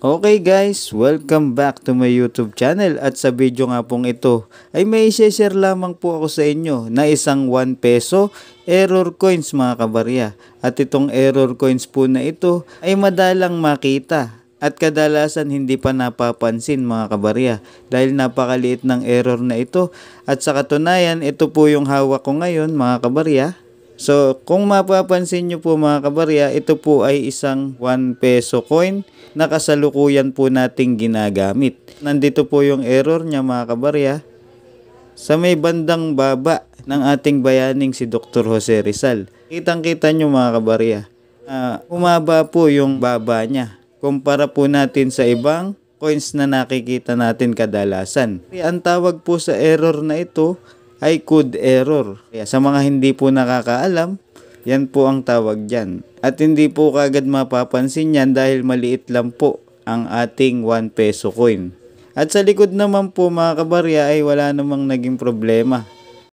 Okay guys, welcome back to my YouTube channel at sa video nga pong ito ay may share lamang po ako sa inyo na isang 1 peso error coins mga kabarya. At itong error coins po na ito ay madalang makita at kadalasan hindi pa napapansin mga kabarya dahil napakaliit ng error na ito at sa katunayan ito po yung hawak ko ngayon mga kabarya So, kung mapapansin nyo po mga kabarya, ito po ay isang 1 peso coin na kasalukuyan po nating ginagamit. Nandito po yung error niya mga kabarya. Sa may bandang baba ng ating bayaning si Dr. Jose Rizal. Kitang-kita nyo mga kabarya, uh, umaba po yung baba niya kumpara po natin sa ibang coins na nakikita natin kadalasan. Ang tawag po sa error na ito ay code error. Kaya sa mga hindi po nakakaalam, yan po ang tawag dyan. At hindi po kagad mapapansin yan dahil maliit lang po ang ating 1 peso coin. At sa likod naman po mga kabarya ay wala namang naging problema.